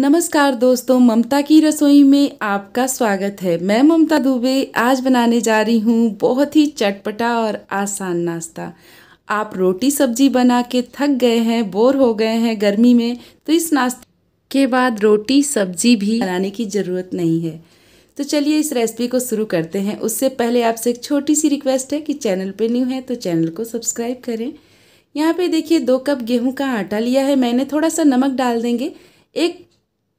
नमस्कार दोस्तों ममता की रसोई में आपका स्वागत है मैं ममता दुबे आज बनाने जा रही हूँ बहुत ही चटपटा और आसान नाश्ता आप रोटी सब्जी बना के थक गए हैं बोर हो गए हैं गर्मी में तो इस नाश्ते के बाद रोटी सब्जी भी बनाने की ज़रूरत नहीं है तो चलिए इस रेसिपी को शुरू करते हैं उससे पहले आपसे एक छोटी सी रिक्वेस्ट है कि चैनल पर न्यू है तो चैनल को सब्सक्राइब करें यहाँ पे देखिए दो कप गेहूं का आटा लिया है मैंने थोड़ा सा नमक डाल देंगे एक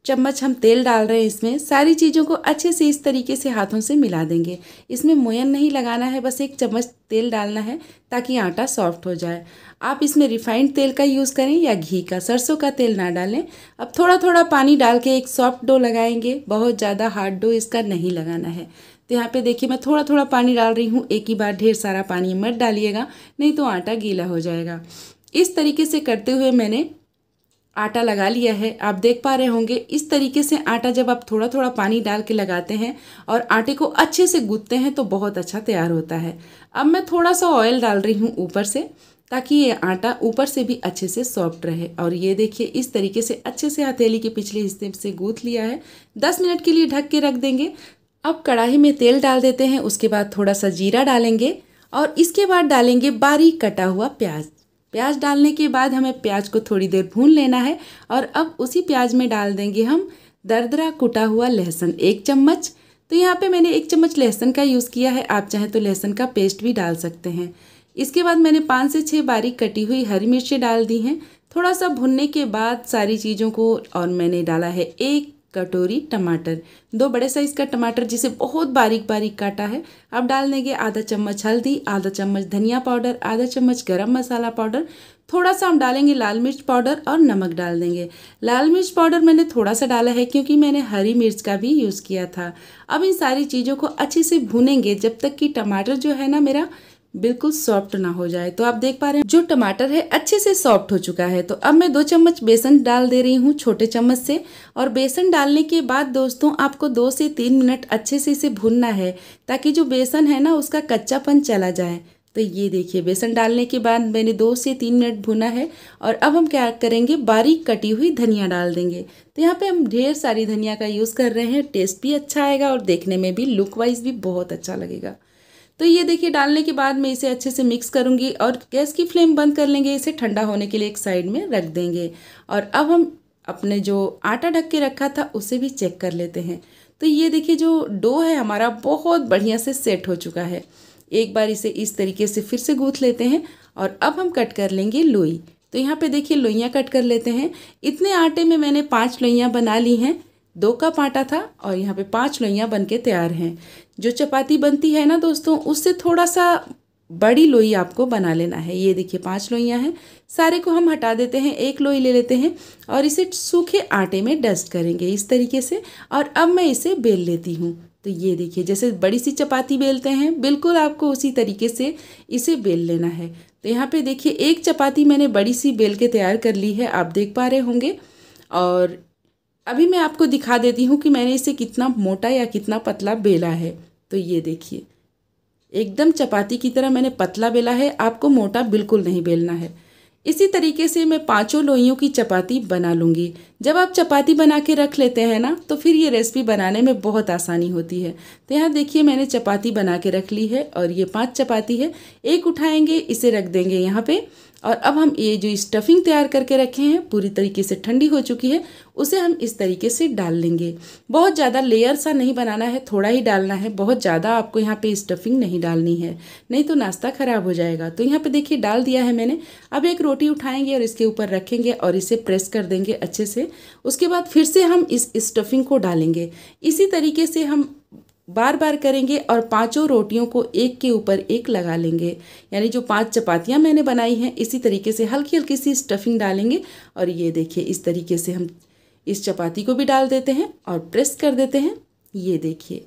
चम्मच हम तेल डाल रहे हैं इसमें सारी चीज़ों को अच्छे से इस तरीके से हाथों से मिला देंगे इसमें मोयन नहीं लगाना है बस एक चम्मच तेल डालना है ताकि आटा सॉफ्ट हो जाए आप इसमें रिफाइंड तेल का यूज़ करें या घी का सरसों का तेल ना डालें अब थोड़ा थोड़ा पानी डाल के एक सॉफ्ट डो लगाएंगे बहुत ज़्यादा हार्ड डो इसका नहीं लगाना है तो यहाँ पे देखिए मैं थोड़ा थोड़ा पानी डाल रही हूँ एक ही बार ढेर सारा पानी मत डालिएगा नहीं तो आटा गीला हो जाएगा इस तरीके से करते हुए मैंने आटा लगा लिया है आप देख पा रहे होंगे इस तरीके से आटा जब आप थोड़ा थोड़ा पानी डाल के लगाते हैं और आटे को अच्छे से गूंथते हैं तो बहुत अच्छा तैयार होता है अब मैं थोड़ा सा ऑयल डाल रही हूँ ऊपर से ताकि ये आटा ऊपर से भी अच्छे से सॉफ्ट रहे और ये देखिए इस तरीके से अच्छे से हथेली के पिछले हिस्से से गूँथ लिया है दस मिनट के लिए ढक के रख देंगे अब कढ़ाई में तेल डाल देते हैं उसके बाद थोड़ा सा जीरा डालेंगे और इसके बाद डालेंगे बारीक कटा हुआ प्याज प्याज डालने के बाद हमें प्याज को थोड़ी देर भून लेना है और अब उसी प्याज में डाल देंगे हम दरदरा कुटा हुआ लहसुन एक चम्मच तो यहाँ पे मैंने एक चम्मच लहसुन का यूज़ किया है आप चाहें तो लहसुन का पेस्ट भी डाल सकते हैं इसके बाद मैंने पाँच से छः बारीक कटी हुई हरी मिर्चें डाल दी हैं थोड़ा सा भुनने के बाद सारी चीज़ों को और मैंने डाला है एक कटोरी टमाटर दो बड़े साइज़ का टमाटर जिसे बहुत बारीक बारीक काटा है अब डाल देंगे आधा चम्मच हल्दी आधा चम्मच धनिया पाउडर आधा चम्मच गरम मसाला पाउडर थोड़ा सा हम डालेंगे लाल मिर्च पाउडर और नमक डाल देंगे लाल मिर्च पाउडर मैंने थोड़ा सा डाला है क्योंकि मैंने हरी मिर्च का भी यूज़ किया था अब इन सारी चीज़ों को अच्छे से भूनेंगे जब तक कि टमाटर जो है ना मेरा बिल्कुल सॉफ्ट ना हो जाए तो आप देख पा रहे हैं जो टमाटर है अच्छे से सॉफ्ट हो चुका है तो अब मैं दो चम्मच बेसन डाल दे रही हूँ छोटे चम्मच से और बेसन डालने के बाद दोस्तों आपको दो से तीन मिनट अच्छे से इसे भूनना है ताकि जो बेसन है ना उसका कच्चापन चला जाए तो ये देखिए बेसन डालने के बाद मैंने दो से तीन मिनट भुना है और अब हम क्या करेंगे बारीक कटी हुई धनिया डाल देंगे तो यहाँ पे हम ढेर सारी धनिया का यूज़ कर रहे हैं टेस्ट भी अच्छा आएगा और देखने में भी लुक वाइज भी बहुत अच्छा लगेगा तो ये देखिए डालने के बाद मैं इसे अच्छे से मिक्स करूँगी और गैस की फ्लेम बंद कर लेंगे इसे ठंडा होने के लिए एक साइड में रख देंगे और अब हम अपने जो आटा ढक के रखा था उसे भी चेक कर लेते हैं तो ये देखिए जो डो है हमारा बहुत बढ़िया से सेट हो चुका है एक बार इसे इस तरीके से फिर से गूँथ लेते हैं और अब हम कट कर लेंगे लोई तो यहाँ पे देखिए लोइयाँ कट कर लेते हैं इतने आटे में मैंने पांच लोइयाँ बना ली हैं दो कप आटा था और यहाँ पे पांच लोइयाँ बन के तैयार हैं जो चपाती बनती है ना दोस्तों उससे थोड़ा सा बड़ी लोई आपको बना लेना है ये देखिए पांच लोइयाँ हैं सारे को हम हटा देते हैं एक लोई ले लेते हैं और इसे सूखे आटे में डस्ट करेंगे इस तरीके से और अब मैं इसे बेल लेती हूँ तो ये देखिए जैसे बड़ी सी चपाती बेलते हैं बिल्कुल आपको उसी तरीके से इसे बेल लेना है तो यहाँ पे देखिए एक चपाती मैंने बड़ी सी बेल के तैयार कर ली है आप देख पा रहे होंगे और अभी मैं आपको दिखा देती हूँ कि मैंने इसे कितना मोटा या कितना पतला बेला है तो ये देखिए एकदम चपाती की तरह मैंने पतला बेला है आपको मोटा बिल्कुल नहीं बेलना है इसी तरीके से मैं पांचों लोइयों की चपाती बना लूँगी जब आप चपाती बना के रख लेते हैं ना तो फिर ये रेसिपी बनाने में बहुत आसानी होती है तो यहाँ देखिए मैंने चपाती बना के रख ली है और ये पांच चपाती है एक उठाएंगे इसे रख देंगे यहाँ पे और अब हम ये जो स्टफिंग तैयार करके रखे हैं पूरी तरीके से ठंडी हो चुकी है उसे हम इस तरीके से डाल लेंगे बहुत ज़्यादा लेयर सा नहीं बनाना है थोड़ा ही डालना है बहुत ज़्यादा आपको यहाँ पे स्टफिंग नहीं डालनी है नहीं तो नाश्ता ख़राब हो जाएगा तो यहाँ पे देखिए डाल दिया है मैंने अब एक रोटी उठाएंगे और इसके ऊपर रखेंगे और इसे प्रेस कर देंगे अच्छे से उसके बाद फिर से हम इस स्टफिंग को डालेंगे इसी तरीके से हम बार बार करेंगे और पांचों रोटियों को एक के ऊपर एक लगा लेंगे यानी जो पांच चपातियां मैंने बनाई हैं इसी तरीके से हल्की हल्की सी स्टफिंग डालेंगे और ये देखिए इस तरीके से हम इस चपाती को भी डाल देते हैं और प्रेस कर देते हैं ये देखिए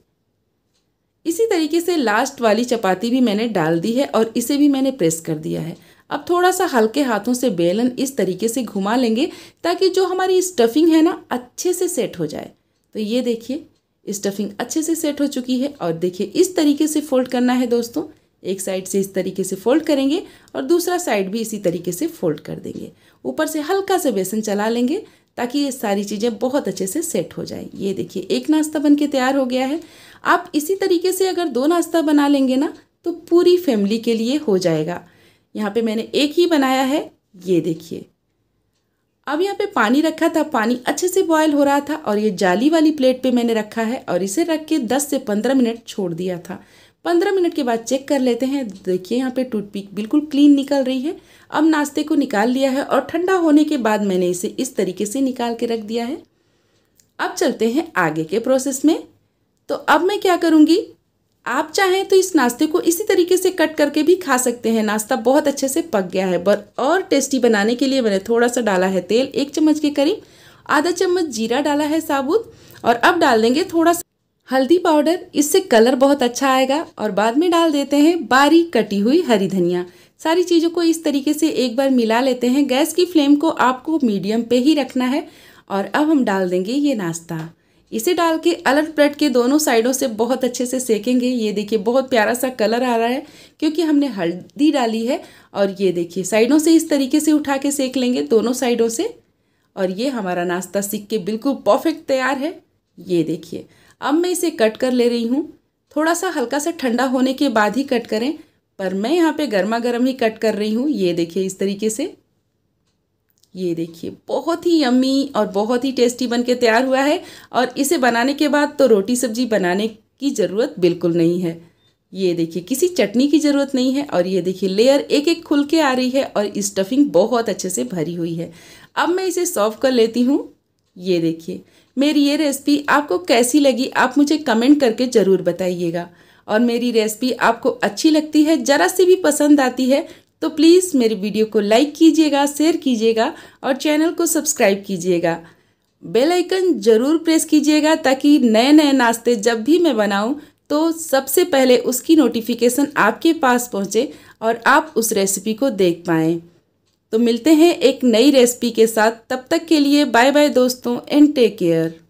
इसी तरीके से लास्ट वाली चपाती भी मैंने डाल दी है और इसे भी मैंने प्रेस कर दिया है अब थोड़ा सा हल्के हाथों से बेलन इस तरीके से घुमा लेंगे ताकि जो हमारी स्टफिंग है ना अच्छे से सेट हो जाए तो ये देखिए स्टफिंग अच्छे से सेट हो चुकी है और देखिए इस तरीके से फोल्ड करना है दोस्तों एक साइड से इस तरीके से फोल्ड करेंगे और दूसरा साइड भी इसी तरीके से फोल्ड कर देंगे ऊपर से हल्का सा बेसन चला लेंगे ताकि ये सारी चीज़ें बहुत अच्छे से सेट हो जाए ये देखिए एक नाश्ता बन के तैयार हो गया है आप इसी तरीके से अगर दो नाश्ता बना लेंगे ना तो पूरी फैमिली के लिए हो जाएगा यहाँ पे मैंने एक ही बनाया है ये देखिए अब यहाँ पे पानी रखा था पानी अच्छे से बॉयल हो रहा था और ये जाली वाली प्लेट पे मैंने रखा है और इसे रख के 10 से 15 मिनट छोड़ दिया था 15 मिनट के बाद चेक कर लेते हैं देखिए यहाँ पे टूथपिक बिल्कुल क्लीन निकल रही है अब नाश्ते को निकाल लिया है और ठंडा होने के बाद मैंने इसे इस तरीके से निकाल के रख दिया है अब चलते हैं आगे के प्रोसेस में तो अब मैं क्या करूँगी आप चाहें तो इस नाश्ते को इसी तरीके से कट करके भी खा सकते हैं नाश्ता बहुत अच्छे से पक गया है बर और टेस्टी बनाने के लिए मैंने थोड़ा सा डाला है तेल एक चम्मच के करीब आधा चम्मच जीरा डाला है साबुत और अब डाल देंगे थोड़ा सा हल्दी पाउडर इससे कलर बहुत अच्छा आएगा और बाद में डाल देते हैं बारीक कटी हुई हरी धनिया सारी चीज़ों को इस तरीके से एक बार मिला लेते हैं गैस की फ्लेम को आपको मीडियम पे ही रखना है और अब हम डाल देंगे ये नाश्ता इसे डाल के अलग प्लेट के दोनों साइडों से बहुत अच्छे से सेकेंगे ये देखिए बहुत प्यारा सा कलर आ रहा है क्योंकि हमने हल्दी डाली है और ये देखिए साइडों से इस तरीके से उठा के सेक लेंगे दोनों साइडों से और ये हमारा नाश्ता सीख के बिल्कुल परफेक्ट तैयार है ये देखिए अब मैं इसे कट कर ले रही हूँ थोड़ा सा हल्का सा ठंडा होने के बाद ही कट करें पर मैं यहाँ पे गर्मा गर्म ही कट कर रही हूँ ये देखिए इस तरीके से ये देखिए बहुत ही यम्मी और बहुत ही टेस्टी बन के तैयार हुआ है और इसे बनाने के बाद तो रोटी सब्जी बनाने की ज़रूरत बिल्कुल नहीं है ये देखिए किसी चटनी की ज़रूरत नहीं है और ये देखिए लेयर एक एक खुल के आ रही है और स्टफिंग बहुत अच्छे से भरी हुई है अब मैं इसे सर्व कर लेती हूँ ये देखिए मेरी ये रेसिपी आपको कैसी लगी आप मुझे कमेंट करके ज़रूर बताइएगा और मेरी रेसिपी आपको अच्छी लगती है ज़रा सी भी पसंद आती है तो प्लीज़ मेरी वीडियो को लाइक कीजिएगा शेयर कीजिएगा और चैनल को सब्सक्राइब कीजिएगा बेल आइकन ज़रूर प्रेस कीजिएगा ताकि नए नए नाश्ते जब भी मैं बनाऊं तो सबसे पहले उसकी नोटिफिकेशन आपके पास पहुंचे और आप उस रेसिपी को देख पाएँ तो मिलते हैं एक नई रेसिपी के साथ तब तक के लिए बाय बाय दोस्तों एंड टेक केयर